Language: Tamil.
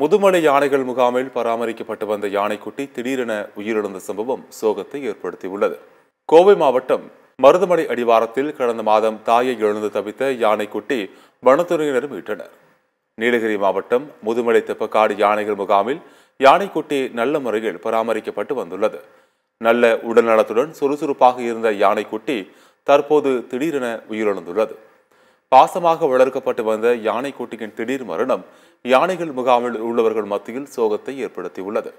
முதுமலை யானைகள் முகாமில் பராமரிக்கப்பட்டு வந்த யானைக்குட்டி திடீரென உயிரிழந்த சம்பவம் சோகத்தை ஏற்படுத்தியுள்ளது கோவை மாவட்டம் மருதமலை அடிவாரத்தில் கடந்த மாதம் தாயை எழுந்து தவித்த யானைக்குட்டி வனத்துறையினர் மீட்டனர் நீலகிரி மாவட்டம் முதுமலை தெப்பக்காடு யானைகள் முகாமில் யானைக்குட்டி நல்ல முறையில் பராமரிக்கப்பட்டு வந்துள்ளது நல்ல உடல்நலத்துடன் சுறுசுறுப்பாக இருந்த யானைக்குட்டி தற்போது திடீரென உயிரிழந்துள்ளது பாசமாக வளர்க்கப்பட்டு வந்த யானை குட்டியின் திடீர் மரணம் யானைகள் முகாமில் உள்ளவர்கள் மத்தியில் சோகத்தை ஏற்படுத்தியுள்ளது